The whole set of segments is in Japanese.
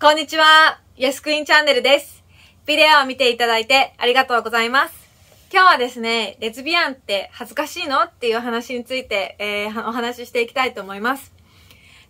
こんにちは。ヤスクインチャンネルです。ビデオを見ていただいてありがとうございます。今日はですね、レズビアンって恥ずかしいのっていう話について、えー、お話ししていきたいと思います。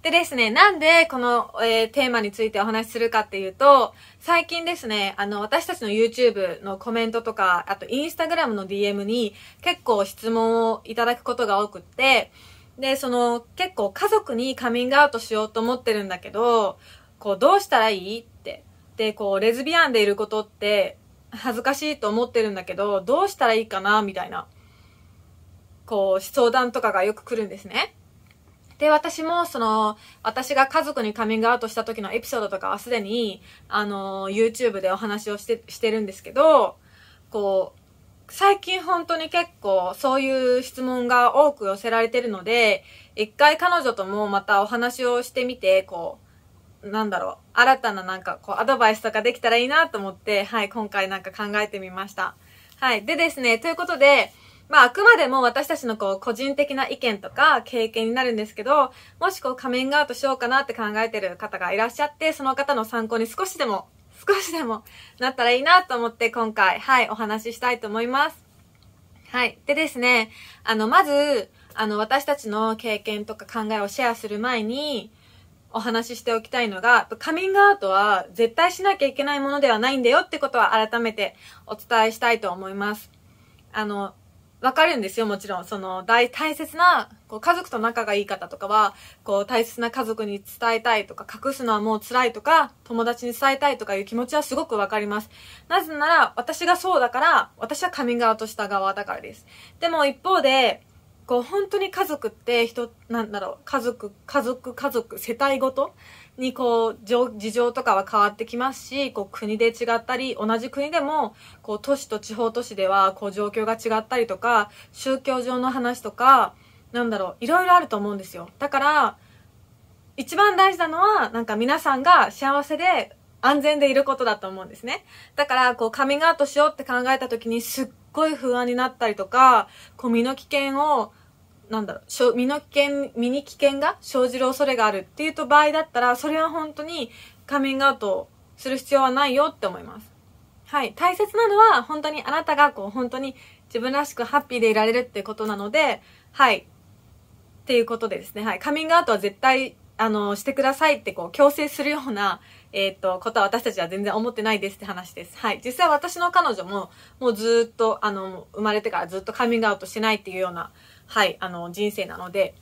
でですね、なんでこの、えー、テーマについてお話しするかっていうと、最近ですね、あの、私たちの YouTube のコメントとか、あと Instagram の DM に結構質問をいただくことが多くって、で、その、結構家族にカミングアウトしようと思ってるんだけど、こう、どうしたらいいって。で、こう、レズビアンでいることって、恥ずかしいと思ってるんだけど、どうしたらいいかなみたいな、こう、相談とかがよく来るんですね。で、私も、その、私が家族にカミングアウトした時のエピソードとかはすでに、あの、YouTube でお話をして、してるんですけど、こう、最近本当に結構そういう質問が多く寄せられてるので、一回彼女ともまたお話をしてみて、こう、なんだろう、新たななんかこうアドバイスとかできたらいいなと思って、はい、今回なんか考えてみました。はい。でですね、ということで、まあ、あくまでも私たちのこう、個人的な意見とか経験になるんですけど、もしこう、仮面アウトしようかなって考えてる方がいらっしゃって、その方の参考に少しでも、少しでもなったらいいなと思って今回、はい、お話ししたいと思います。はい。でですね、あの、まず、あの、私たちの経験とか考えをシェアする前に、お話ししておきたいのが、カミングアウトは絶対しなきゃいけないものではないんだよってことは改めてお伝えしたいと思います。あの、わかるんですよ、もちろん。その、大、大切な、こう、家族と仲がいい方とかは、こう、大切な家族に伝えたいとか、隠すのはもう辛いとか、友達に伝えたいとかいう気持ちはすごくわかります。なぜなら、私がそうだから、私はカミングアウトした側だからです。でも、一方で、こう本当に家族って人なんだろう家族家族家族世帯ごとにこう事情とかは変わってきますしこう国で違ったり同じ国でもこう都市と地方都市ではこう状況が違ったりとか宗教上の話とかなんだろういろいろあると思うんですよだから一番大事なのはなんか皆さんが幸せで安全でいることだと思うんですねだからこうカミングアウトしようって考えた時にすっごい不安になったりとか、こう身の危険を、なんだろう、身の危険、身に危険が生じる恐れがあるっていうと場合だったら、それは本当にカミングアウトする必要はないよって思います。はい。大切なのは、本当にあなたがこう、本当に自分らしくハッピーでいられるってことなので、はい。っていうことでですね、はい。カミングアウトは絶対、あの、してくださいってこう、強制するようなえっ、ー、と、ことは私たちは全然思ってないですって話です。はい。実際私の彼女も、もうずっと、あの、生まれてからずっとカミングアウトしてないっていうような、はい、あの、人生なので、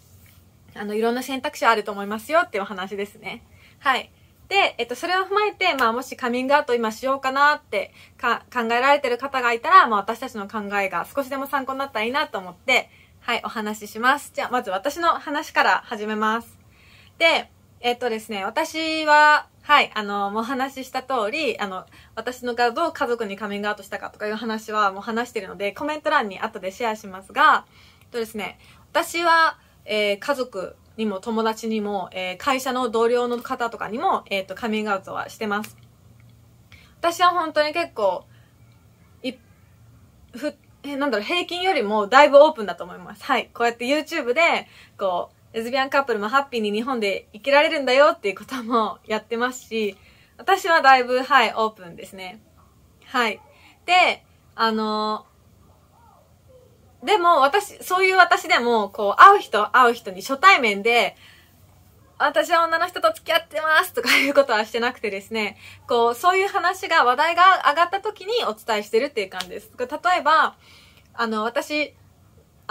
あの、いろんな選択肢あると思いますよっていう話ですね。はい。で、えっと、それを踏まえて、まあ、もしカミングアウト今しようかなってか考えられてる方がいたら、まあ、私たちの考えが少しでも参考になったらいいなと思って、はい、お話しします。じゃあ、まず私の話から始めます。で、えっとですね、私は、はい、あの、もう話しした通り、あの、私の画像家族にカミングアウトしたかとかいう話はもう話してるので、コメント欄に後でシェアしますが、えっとですね、私は、えー、家族にも友達にも、えー、会社の同僚の方とかにも、えっ、ー、と、カミングアウトはしてます。私は本当に結構、い、ふ、えー、なんだろう、平均よりもだいぶオープンだと思います。はい。こうやって YouTube で、こう、レズビアンカップルもハッピーに日本で生きられるんだよっていうこともやってますし、私はだいぶ、はい、オープンですね。はい。で、あのでも私、そういう私でも、こう、会う人、会う人に初対面で、私は女の人と付き合ってますとかいうことはしてなくてですね、こう、そういう話が、話題が上がった時にお伝えしてるっていう感じです。例えば、あの、私、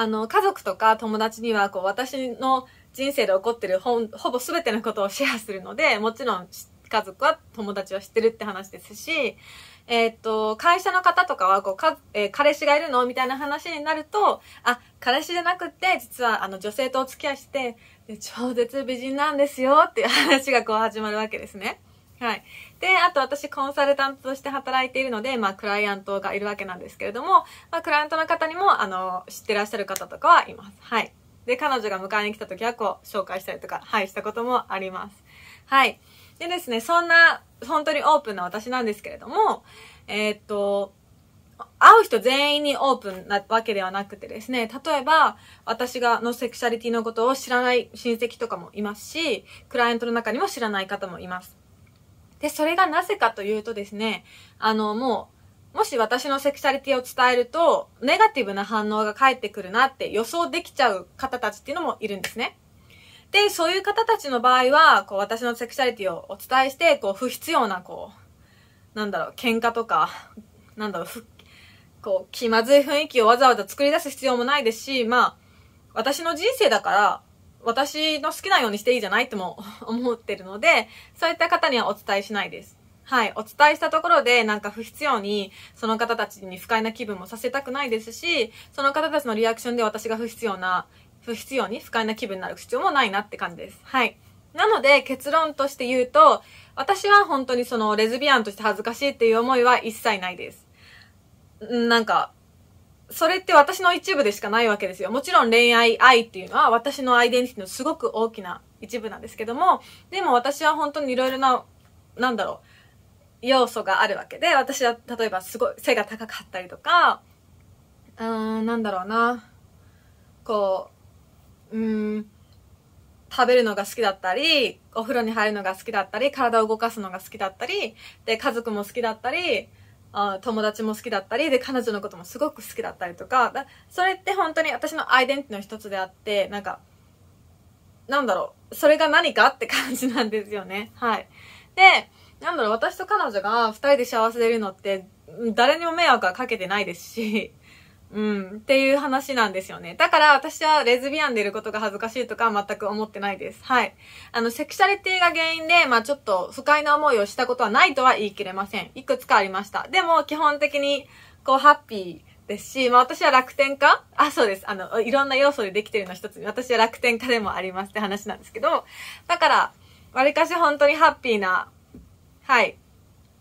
あの、家族とか友達には、こう、私の人生で起こってるほほぼ全てのことをシェアするので、もちろん家族は友達は知ってるって話ですし、えー、っと、会社の方とかはこうか、えー、彼氏がいるのみたいな話になると、あ、彼氏じゃなくて、実はあの女性とお付き合いして、超絶美人なんですよっていう話がこう始まるわけですね。はい。で、あと私コンサルタントとして働いているので、まあクライアントがいるわけなんですけれども、まあクライアントの方にも、あの、知ってらっしゃる方とかはいます。はい。で、彼女が迎えに来た時はこう、紹介したりとか、はい、したこともあります。はい。でですね、そんな、本当にオープンな私なんですけれども、えー、っと、会う人全員にオープンなわけではなくてですね、例えば、私がのセクシャリティのことを知らない親戚とかもいますし、クライアントの中にも知らない方もいます。で、それがなぜかというとですね、あの、もう、もし私のセクシャリティを伝えると、ネガティブな反応が返ってくるなって予想できちゃう方たちっていうのもいるんですね。で、そういう方たちの場合は、こう、私のセクシャリティをお伝えして、こう、不必要な、こう、なんだろう、喧嘩とか、なんだろう、こう、気まずい雰囲気をわざわざ作り出す必要もないですし、まあ、私の人生だから、私の好きなようにしていいじゃないっても 思ってるので、そういった方にはお伝えしないです。はい。お伝えしたところで、なんか不必要に、その方たちに不快な気分もさせたくないですし、その方たちのリアクションで私が不必要な、不必要に不快な気分になる必要もないなって感じです。はい。なので、結論として言うと、私は本当にそのレズビアンとして恥ずかしいっていう思いは一切ないです。なんか、それって私の一部でしかないわけですよ。もちろん恋愛愛っていうのは私のアイデンティティのすごく大きな一部なんですけども、でも私は本当にいろいろな、なんだろう、要素があるわけで、私は例えばすごい背が高かったりとか、うーん、なんだろうな、こう、うん、食べるのが好きだったり、お風呂に入るのが好きだったり、体を動かすのが好きだったり、で、家族も好きだったり、あ友達も好きだったりで彼女のこともすごく好きだったりとかそれって本当に私のアイデンティティの一つであってなんかなんだろうそれが何かって感じなんですよねはいでなんだろう私と彼女が2人で幸せでいるのって誰にも迷惑はかけてないですしうん、っていう話なんですよね。だから私はレズビアンでいることが恥ずかしいとか全く思ってないです。はい。あの、セクシャリティが原因で、まあちょっと不快な思いをしたことはないとは言い切れません。いくつかありました。でも、基本的に、こう、ハッピーですし、まあ私は楽天家あ、そうです。あの、いろんな要素でできてるの一つに、私は楽天家でもありますって話なんですけど、だから、わりかし本当にハッピーな、はい、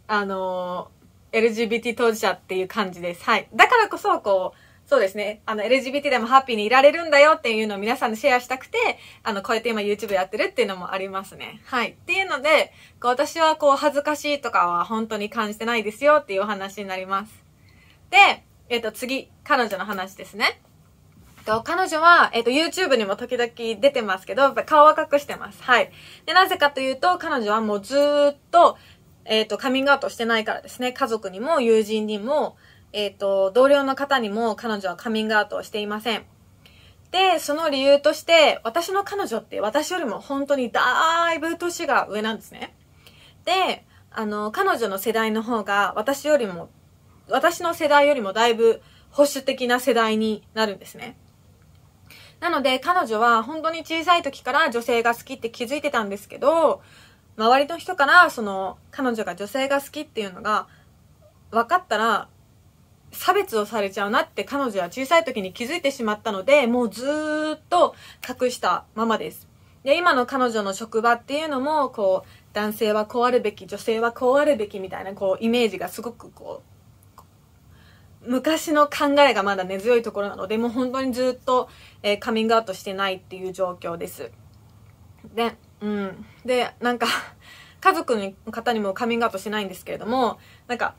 あのー LGBT 当事者っていう感じです。はい。だからこそ、こう、そうですね。あの、LGBT でもハッピーにいられるんだよっていうのを皆さんにシェアしたくて、あの、こうやって今 YouTube やってるっていうのもありますね。はい。っていうので、こう私はこう、恥ずかしいとかは本当に感じてないですよっていうお話になります。で、えっ、ー、と、次、彼女の話ですね。と、彼女は、えっ、ー、と、YouTube にも時々出てますけど、やっぱ顔は隠してます。はい。で、なぜかというと、彼女はもうずっと、えっ、ー、と、カミングアウトしてないからですね、家族にも友人にも、えっ、ー、と、同僚の方にも彼女はカミングアウトしていません。で、その理由として、私の彼女って私よりも本当にだいぶ年が上なんですね。で、あの、彼女の世代の方が私よりも、私の世代よりもだいぶ保守的な世代になるんですね。なので彼女は本当に小さい時から女性が好きって気づいてたんですけど、周りの人からその彼女が女性が好きっていうのが分かったら差別をされちゃうなって彼女は小さい時に気づいてしまったのでもうずっと隠したままですで今の彼女の職場っていうのもこう男性はこうあるべき女性はこうあるべきみたいなこうイメージがすごくこう昔の考えがまだ根強いところなのでもう本当にずっと、えー、カミングアウトしてないっていう状況ですでうんでなんか 家族の方にもカミングアウトしないんですけれどもなんか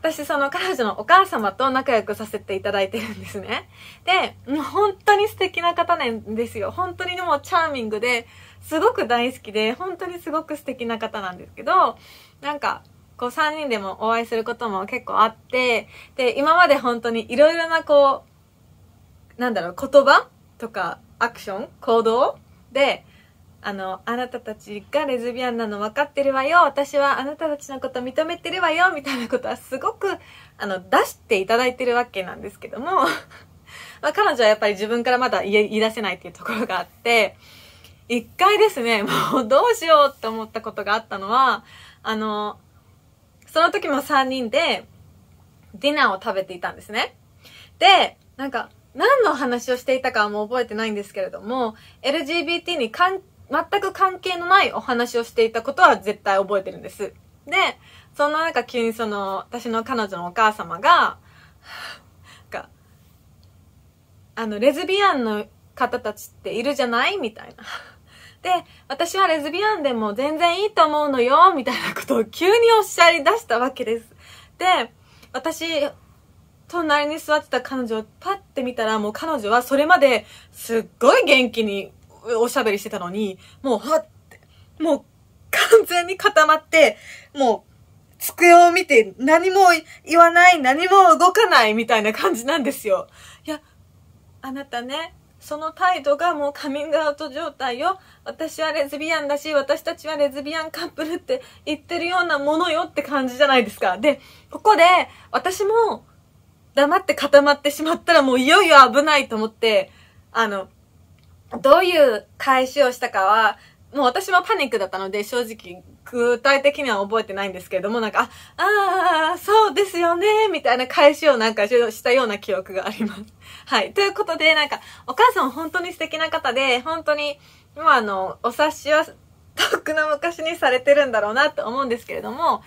私その彼女のお母様と仲良くさせていただいてるんですねでもう本当に素敵な方なんですよ本当にもうチャーミングですごく大好きで本当にすごく素敵な方なんですけどなんかこう3人でもお会いすることも結構あってで今まで本当にいろいろなこうなんだろう言葉とかアクション行動であの、あなたたちがレズビアンなの分かってるわよ、私はあなたたちのこと認めてるわよ、みたいなことはすごく、あの、出していただいてるわけなんですけども、まあ、彼女はやっぱり自分からまだ言い出せないっていうところがあって、一回ですね、もうどうしようって思ったことがあったのは、あの、その時も3人で、ディナーを食べていたんですね。で、なんか、何の話をしていたかはもう覚えてないんですけれども、LGBT に関係全く関係のないお話をしていたことは絶対覚えてるんです。で、そんな中急にその、私の彼女のお母様が、か、あの、レズビアンの方たちっているじゃないみたいな。で、私はレズビアンでも全然いいと思うのよ、みたいなことを急におっしゃり出したわけです。で、私、隣に座ってた彼女をパッて見たらもう彼女はそれまですっごい元気におしゃべりしてたのに、もう、はって、もう、完全に固まって、もう、机を見て何も言わない、何も動かないみたいな感じなんですよ。いや、あなたね、その態度がもうカミングアウト状態よ。私はレズビアンだし、私たちはレズビアンカップルって言ってるようなものよって感じじゃないですか。で、ここで私も黙って固まってしまったらもういよいよ危ないと思って、あの、どういう返しをしたかは、もう私もパニックだったので、正直、具体的には覚えてないんですけれども、なんか、あ、あそうですよね、みたいな返しをなんかしたような記憶があります。はい。ということで、なんか、お母さん本当に素敵な方で、本当に、まああの、お察しは、とっくの昔にされてるんだろうなって思うんですけれども、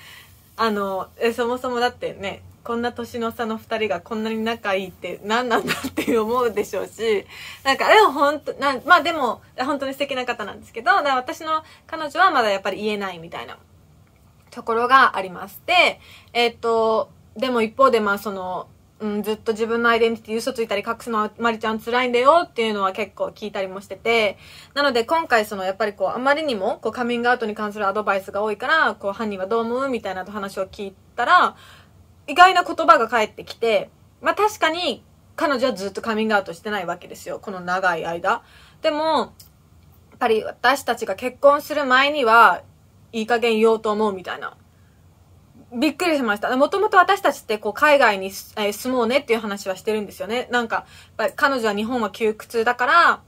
あの、えそもそもだってね、こんな年の差の2人がこんなに仲いいって何なんだって思うでしょうし、なんか、でも本当なん、まあでも、本当に素敵な方なんですけど、だから私の彼女はまだやっぱり言えないみたいなところがあります。で、えっ、ー、と、でも一方でまあその、うん、ずっと自分のアイデンティティ嘘ついたり隠すのはまりちゃん辛いんだよっていうのは結構聞いたりもしてて、なので今回そのやっぱりこうあまりにもこうカミングアウトに関するアドバイスが多いから、こう犯人はどう思うみたいな話を聞いたら、意外な言葉が返ってきて、まあ確かに彼女はずっとカミングアウトしてないわけですよ。この長い間。でも、やっぱり私たちが結婚する前には、いい加減言おうと思うみたいな。びっくりしました。もともと私たちってこう海外に、え住もうねっていう話はしてるんですよね。なんか、彼女は日本は窮屈だから、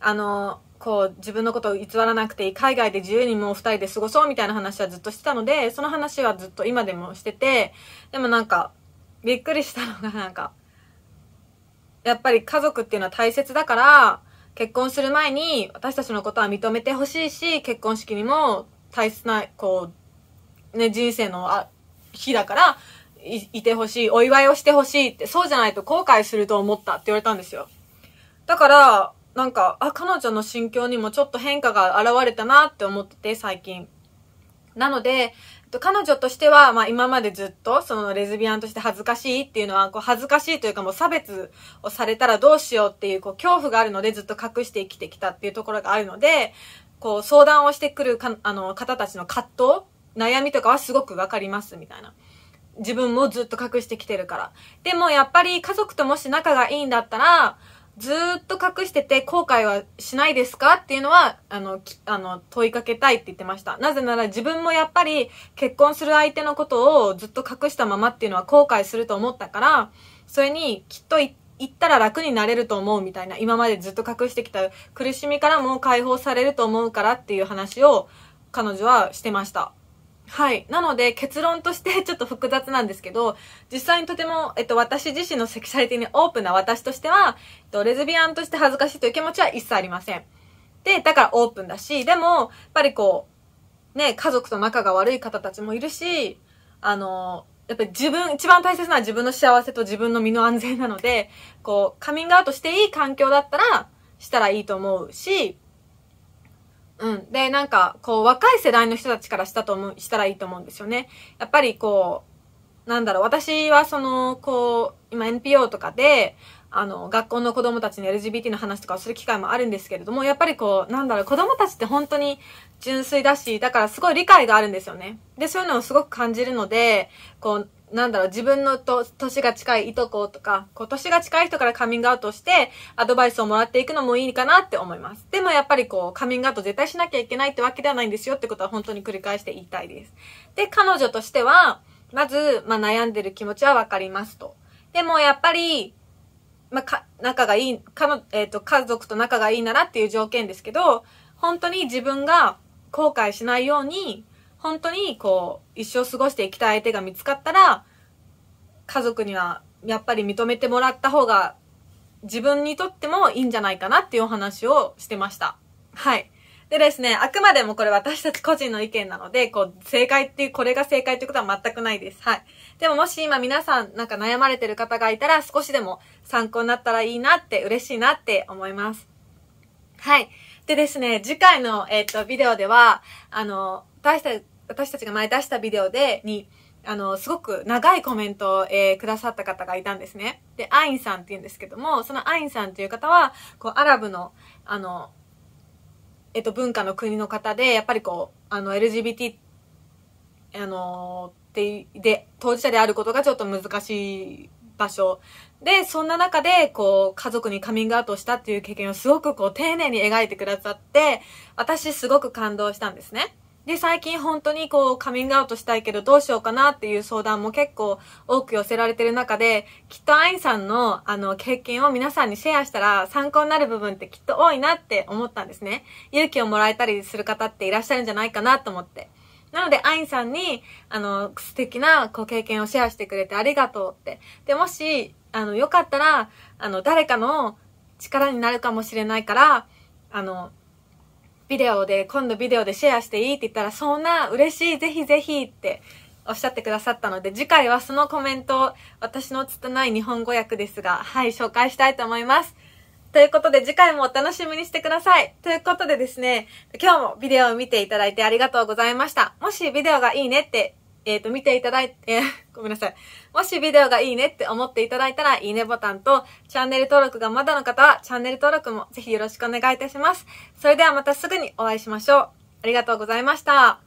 あの、こう自分のことを偽らなくていい海外で自由にもう2人で過ごそうみたいな話はずっとしてたのでその話はずっと今でもしててでもなんかびっくりしたのがなんかやっぱり家族っていうのは大切だから結婚する前に私たちのことは認めてほしいし結婚式にも大切なこう、ね、人生のあ日だからいいてほしいお祝いをしてほしいってそうじゃないと後悔すると思ったって言われたんですよだからなんか、あ、彼女の心境にもちょっと変化が現れたなって思ってて、最近。なので、彼女としては、まあ今までずっと、そのレズビアンとして恥ずかしいっていうのは、こう恥ずかしいというかもう差別をされたらどうしようっていう、こう恐怖があるのでずっと隠して生きてきたっていうところがあるので、こう相談をしてくるか、あの方たちの葛藤、悩みとかはすごくわかりますみたいな。自分もずっと隠してきてるから。でもやっぱり家族ともし仲がいいんだったら、ずっと隠してて後悔はしないですかっていうのは、あの、あの、問いかけたいって言ってました。なぜなら自分もやっぱり結婚する相手のことをずっと隠したままっていうのは後悔すると思ったから、それにきっと言ったら楽になれると思うみたいな、今までずっと隠してきた苦しみからも解放されると思うからっていう話を彼女はしてました。はい。なので、結論として ちょっと複雑なんですけど、実際にとても、えっと、私自身のセクシャリティにオープンな私としては、えっと、レズビアンとして恥ずかしいという気持ちは一切ありません。で、だからオープンだし、でも、やっぱりこう、ね、家族と仲が悪い方たちもいるし、あの、やっぱり自分、一番大切なのは自分の幸せと自分の身の安全なので、こう、カミングアウトしていい環境だったら、したらいいと思うし、うん。で、なんか、こう、若い世代の人たちからしたと思う、したらいいと思うんですよね。やっぱりこう、なんだろう、私はその、こう、今 NPO とかで、あの、学校の子供たちに LGBT の話とかをする機会もあるんですけれども、やっぱりこう、なんだろう、子供たちって本当に純粋だし、だからすごい理解があるんですよね。で、そういうのをすごく感じるので、こう、なんだろう、自分のと、年が近いいとことか、こう、年が近い人からカミングアウトして、アドバイスをもらっていくのもいいかなって思います。でもやっぱりこう、カミングアウト絶対しなきゃいけないってわけではないんですよってことは本当に繰り返して言いたいです。で、彼女としては、まず、まあ、悩んでる気持ちはわかりますと。でもやっぱり、まあ、か、仲がいい、かの、えっ、ー、と、家族と仲がいいならっていう条件ですけど、本当に自分が後悔しないように、本当にこう、一生過ごしていきたい相手が見つかったら、家族にはやっぱり認めてもらった方が、自分にとってもいいんじゃないかなっていうお話をしてました。はい。でですね、あくまでもこれ私たち個人の意見なので、こう、正解っていう、これが正解ということは全くないです。はい。でももし今皆さんなんか悩まれてる方がいたら、少しでも参考になったらいいなって、嬉しいなって思います。はい。でですね、次回の、えっ、と、ビデオでは、あの、私たち私たちが前出したビデオで、に、あの、すごく長いコメントを、えー、くださった方がいたんですね。で、アインさんって言うんですけども、そのアインさんっていう方は、こう、アラブの、あの、えっと、文化の国の方で、やっぱりこう、あの、LGBT、あの、で、で、当事者であることがちょっと難しい場所。で、そんな中で、こう、家族にカミングアウトしたっていう経験をすごくこう、丁寧に描いてくださって、私すごく感動したんですね。で、最近本当にこうカミングアウトしたいけどどうしようかなっていう相談も結構多く寄せられてる中で、きっとアインさんのあの経験を皆さんにシェアしたら参考になる部分ってきっと多いなって思ったんですね。勇気をもらえたりする方っていらっしゃるんじゃないかなと思って。なので、アインさんに、あの、素敵なこう、経験をシェアしてくれてありがとうって。で、もし、あの、よかったら、あの、誰かの力になるかもしれないから、あの、ビデオで、今度ビデオでシェアしていいって言ったら、そんな、嬉しい、ぜひぜひっておっしゃってくださったので、次回はそのコメントを、私の拙い日本語訳ですが、はい、紹介したいと思います。ということで、次回もお楽しみにしてください。ということでですね、今日もビデオを見ていただいてありがとうございました。もしビデオがいいねってえっ、ー、と、見ていただいて、ごめんなさい。もしビデオがいいねって思っていただいたら、いいねボタンと、チャンネル登録がまだの方は、チャンネル登録もぜひよろしくお願いいたします。それではまたすぐにお会いしましょう。ありがとうございました。